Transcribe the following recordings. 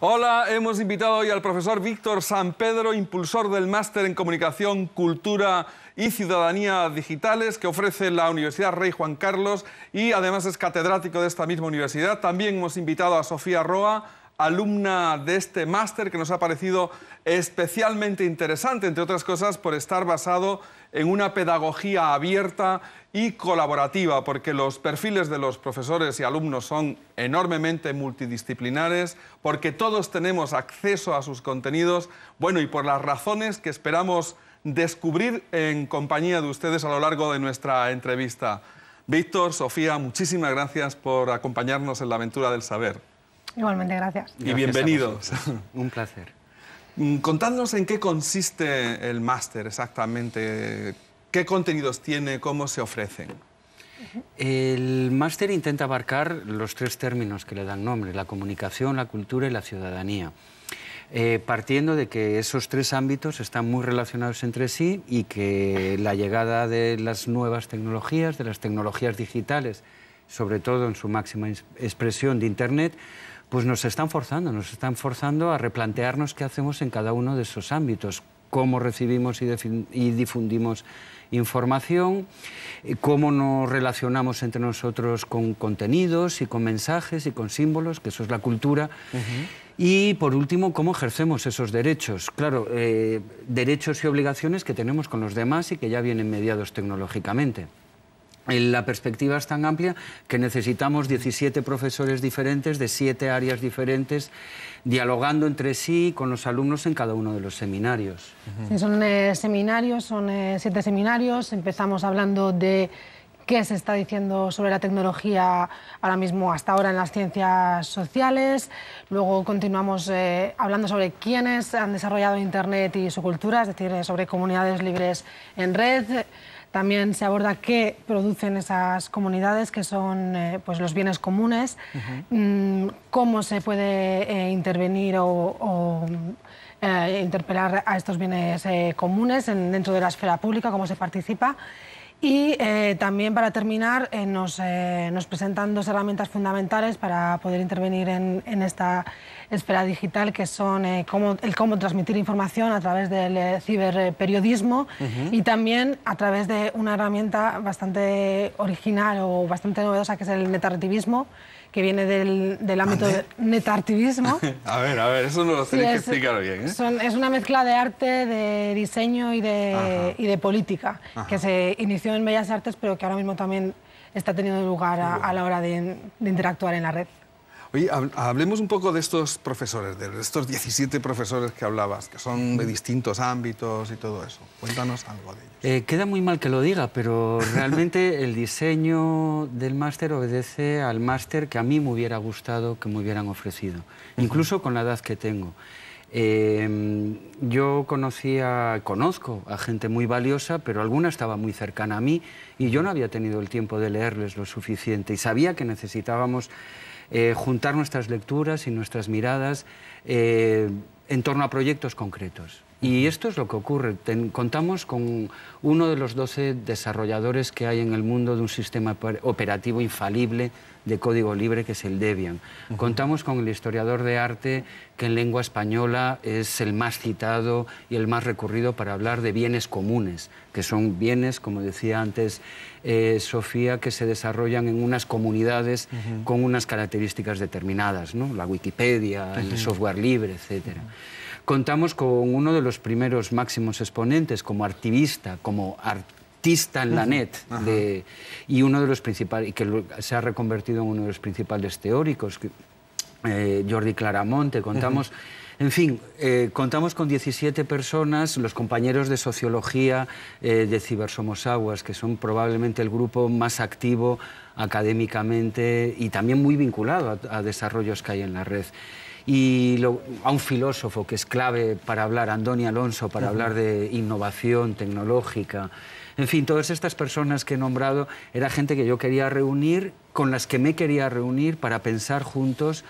Hola, hemos invitado hoy al profesor Víctor San Pedro, impulsor del máster en Comunicación, Cultura y Ciudadanía Digitales que ofrece la Universidad Rey Juan Carlos y además es catedrático de esta misma universidad. También hemos invitado a Sofía Roa, alumna de este máster que nos ha parecido especialmente interesante, entre otras cosas por estar basado en una pedagogía abierta y colaborativa, porque los perfiles de los profesores y alumnos son enormemente multidisciplinares, porque todos tenemos acceso a sus contenidos, bueno, y por las razones que esperamos descubrir en compañía de ustedes a lo largo de nuestra entrevista. Víctor, Sofía, muchísimas gracias por acompañarnos en la aventura del saber. Igualmente, gracias. y bienvenidos. Un placer. Mm, contadnos en qué consiste el máster exactamente, qué contenidos tiene, cómo se ofrecen. El máster intenta abarcar los tres términos que le dan nombre, la comunicación, la cultura y la ciudadanía. Eh, partiendo de que esos tres ámbitos están muy relacionados entre sí y que la llegada de las nuevas tecnologías, de las tecnologías digitales, sobre todo en su máxima expresión de Internet, pues nos están forzando, nos están forzando a replantearnos qué hacemos en cada uno de esos ámbitos, cómo recibimos y, difundimos información, eh, cómo nos relacionamos entre nosotros con contenidos y con mensajes y con símbolos, que eso es la cultura. Y por último, cómo ejercemos esos derechos. Claro, eh, derechos y obligaciones que tenemos con los demás y que ya vienen mediados tecnológicamente la perspectiva es tan amplia que necesitamos 17 profesores diferentes de 7 áreas diferentes dialogando entre sí con los alumnos en cada uno de los seminarios. son eh, seminarios, son eh, siete seminarios. Empezamos hablando de qué se está diciendo sobre la tecnología ahora mismo, hasta ahora en las ciencias sociales. Luego continuamos eh, hablando sobre quiénes han desarrollado Internet y su cultura, es decir, sobre comunidades libres en red. También se aborda qué producen esas comunidades, que son eh, pues los bienes comunes, mm, cómo se puede eh, intervenir o, eh, interpelar a estos bienes comunes dentro de la esfera pública, cómo se participa. Y también para terminar, nos, presentan dos herramientas fundamentales para poder intervenir en, en, esta, Espera Digital, que son eh, el cómo transmitir información a través del eh, ciberperiodismo y también a través de una herramienta bastante original o bastante novedosa, que es el netartivismo, que viene del, ámbito del netartivismo. a ver, a ver, eso no lo tenéis que explicar bien. ¿eh? es una mezcla de arte, de diseño y de, política, que se inició en Bellas Artes, pero que ahora mismo también está teniendo lugar a, la hora de interactuar en la red. Oye, hablemos un poco de estos profesores, de estos 17 profesores que hablabas, que son de mm. distintos ámbitos y todo eso. Cuéntanos algo de ellos. Eh, queda muy mal que lo diga, pero realmente el diseño del máster obedece al máster que a mí me hubiera gustado que me hubieran ofrecido, incluso con la edad que tengo. Em, yo conocía, conozco a gente muy valiosa, pero alguna estaba muy cercana a mí y yo no había tenido el tiempo de leerles lo suficiente y sabía que necesitábamos eh, juntar nuestras lecturas y nuestras miradas eh, en torno a proyectos concretos. Y esto es lo que ocurre. contamos con uno de los 12 desarrolladores que hay en el mundo de un sistema operativo infalible de código libre, que es el Debian. Contamos con el historiador de arte, que en lengua española es el más citado y el más recurrido para hablar de bienes comunes, que son bienes, como decía antes eh, Sofía, que se desarrollan en unas comunidades con unas características determinadas, la Wikipedia, el software libre, etcétera contamos con uno de los primeros máximos exponentes como activista, como artista en la net y uno de los principales que se ha reconvertido en uno de los principales teóricos eh, Jordi Claramonte contamos En fin, eh, contamos con 17 personas, los compañeros de sociología eh, de Aguas, que son probablemente el grupo más activo académicamente y también muy vinculado a desarrollos que hay en la red y a un filósofo que es clave para hablar, Andoni Alonso, para hablar de innovación tecnológica. En fin, todas estas personas que he nombrado era gente que yo quería reunir, con las que me quería reunir para pensar juntos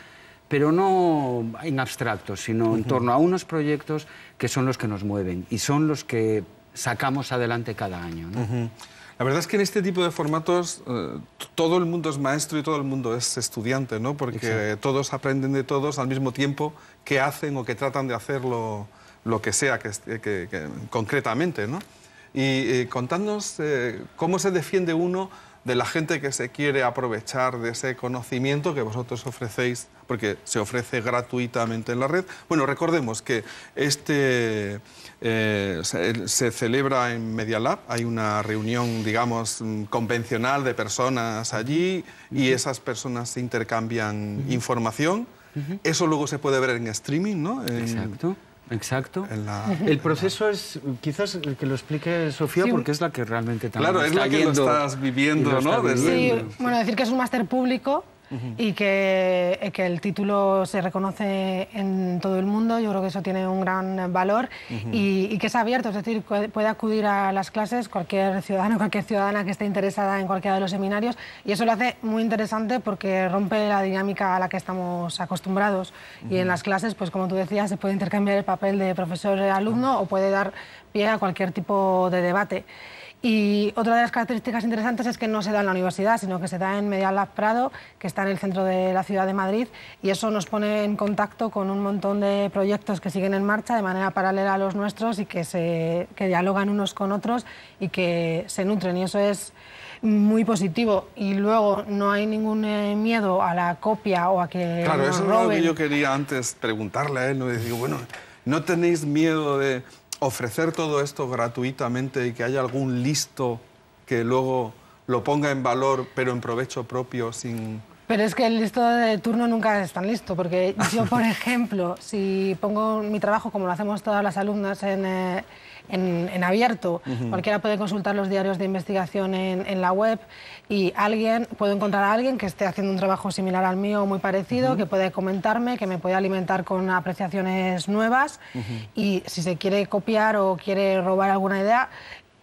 pero no en abstracto, sino en torno a unos proyectos que son los que nos mueven y son los que sacamos adelante cada año. La verdad es que en este tipo de formatos eh, todo el mundo es maestro y todo el mundo es estudiante, ¿no? Porque todos aprenden de todos al mismo tiempo que hacen o que tratan de hacerlo lo que sea que, concretamente, ¿no? Y eh, contanos eh, cómo se defiende uno de la gente que se quiere aprovechar de ese conocimiento que vosotros ofrecéis, porque se ofrece gratuitamente en la red. Bueno, recordemos que este eh, se, celebra en Media Lab, hay una reunión, digamos, mm, convencional de personas allí y esas personas intercambian información. Eso luego se puede ver en streaming, ¿no? Exacto. Exacto. el proceso es, quizás que lo explique Sofía, porque es la que realmente también Claro, está es la que estás viviendo, ¿no? Sí, bueno, decir que es un máster público, y eh, que, el título se reconoce en todo el mundo. Yo creo que eso tiene un gran valor y, que es abierto, es decir, puede acudir a las clases cualquier ciudadano, cualquier ciudadana que esté interesada en cualquiera de los seminarios y eso lo hace muy interesante porque rompe la dinámica a la que estamos acostumbrados y en las clases, pues como tú decías, se puede intercambiar el papel de profesor-alumno o puede dar pie a cualquier tipo de debate. Y otra de las características interesantes es que no se da en la universidad, sino que se da en Medialab Prado, que está en el centro de la ciudad de Madrid, y eso nos pone en contacto con un montón de proyectos que siguen en marcha de manera paralela a los nuestros y que, se, dialogan unos con otros y que se nutren, y eso es muy positivo. Y luego no hay ningún eh, miedo a la copia o a que. Claro, eso es lo que yo quería antes preguntarle a él, ¿no? digo, bueno, ¿no tenéis miedo de.? ofrecer todo esto gratuitamente y que haya algún listo que luego lo ponga en valor, pero en provecho propio, sin... Pero es que el listo de turno nunca es tan listo, porque yo, por ejemplo, si pongo mi trabajo, como lo hacemos todas las alumnas, en, eh, en, abierto. Cualquiera puede consultar los diarios de investigación en, la web y alguien, puedo encontrar a alguien que esté haciendo un trabajo similar al mío muy parecido, que puede comentarme, que me puede alimentar con apreciaciones nuevas y si se quiere copiar o quiere robar alguna idea,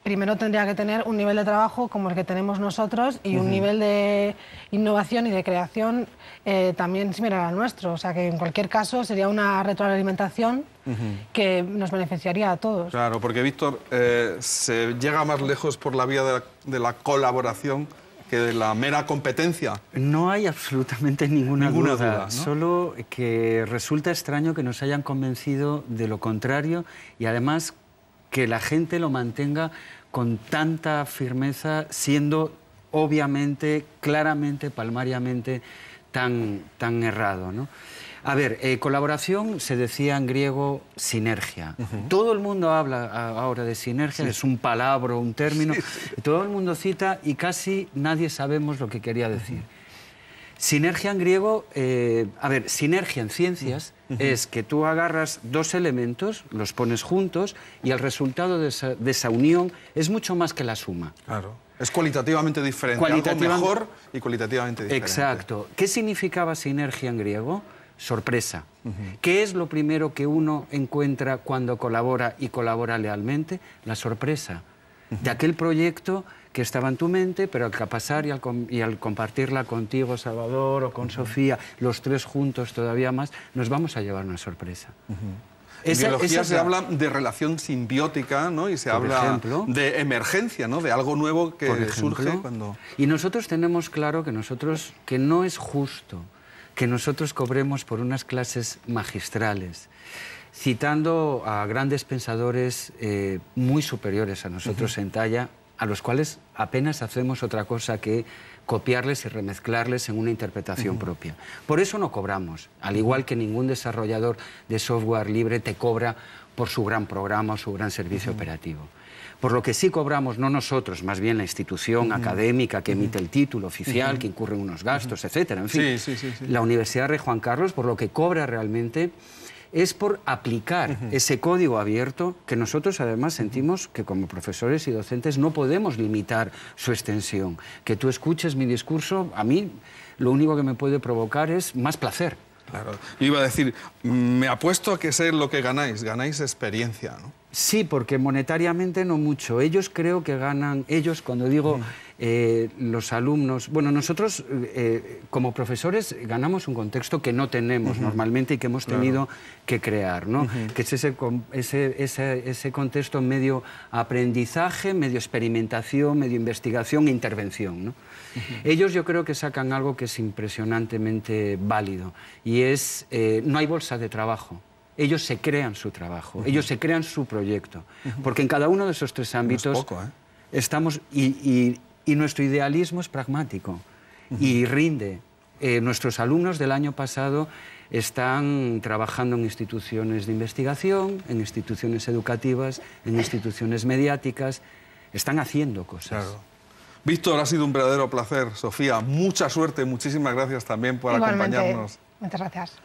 primero tendría que tener un nivel de trabajo como el que tenemos nosotros y un nivel de innovación y de creación eh, también similar al nuestro. O sea que en cualquier caso sería una retroalimentación que nos beneficiaría a todos. Claro, porque Víctor, eh, se llega más lejos por la vía de la, colaboración que de la mera competencia. No hay absolutamente ninguna, duda, solo que resulta extraño que nos hayan convencido de lo contrario y además que la gente lo mantenga con tanta firmeza, siendo obviamente, claramente, palmariamente tan, tan errado. ¿no? A ver, eh, colaboración se decía en griego sinergia. Todo el mundo habla ahora de sinergia, es un palabra, un término, todo el mundo cita y casi nadie sabemos lo que quería decir. Sinergia en griego, eh, a ver, sinergia en ciencias es que tú agarras dos elementos, los pones juntos y el resultado de esa, unión es mucho más que la suma. Claro. Es cualitativamente diferente, mejor y cualitativamente diferente. Exacto. ¿Qué significaba sinergia en griego? Sorpresa. ¿Qué es lo primero que uno encuentra cuando colabora y colabora lealmente? La sorpresa. De aquel proyecto que estaba en tu mente, pero al pasar y al, compartirla contigo, Salvador, o con Sofía, los tres juntos todavía más, nos vamos a llevar una sorpresa. se habla de relación simbiótica, ¿no? Y se habla de emergencia, ¿no? De algo nuevo que surge cuando... Y nosotros tenemos claro que nosotros, que no es justo que nosotros cobremos por unas clases magistrales, citando a grandes pensadores eh, muy superiores a nosotros en talla, a los cuales apenas hacemos otra cosa que copiarles y remezclarles en una interpretación propia. Por eso no cobramos, al igual que ningún desarrollador de software libre te cobra por su gran programa o su gran servicio operativo. Por lo que sí cobramos, no nosotros, más bien la institución académica que emite el título oficial, que incurre unos gastos, etc. En fin, la Universidad de Juan Carlos, por lo que cobra realmente es por aplicar ese código abierto que nosotros además sentimos que como profesores y docentes no podemos limitar su extensión. Que tú escuches mi discurso, a mí lo único que me puede provocar es más placer. Claro. Yo iba a decir, me apuesto a que sé lo que ganáis, ganáis experiencia, ¿no? Sí, porque monetariamente no mucho. Ellos creo que ganan, ellos cuando digo... Eh, los alumnos. Bueno, nosotros eh, como profesores ganamos un contexto que no tenemos normalmente y que hemos tenido que crear, ¿no? Que es ese, ese, ese, contexto medio aprendizaje, medio experimentación, medio investigación e intervención, ¿no? Ellos yo creo que sacan algo que es impresionantemente válido y es eh, no hay bolsa de trabajo ellos se crean su trabajo, ellos se crean su proyecto. Porque en cada uno de esos tres ámbitos ¿eh? estamos y, y nuestro idealismo es pragmático y rinde. Eh, nuestros alumnos del año pasado están trabajando en instituciones de investigación, en instituciones educativas, en instituciones mediáticas, están haciendo cosas. Víctor, ha sido un verdadero placer. Sofía, mucha suerte, muchísimas gracias también por acompañarnos. Muchas gracias.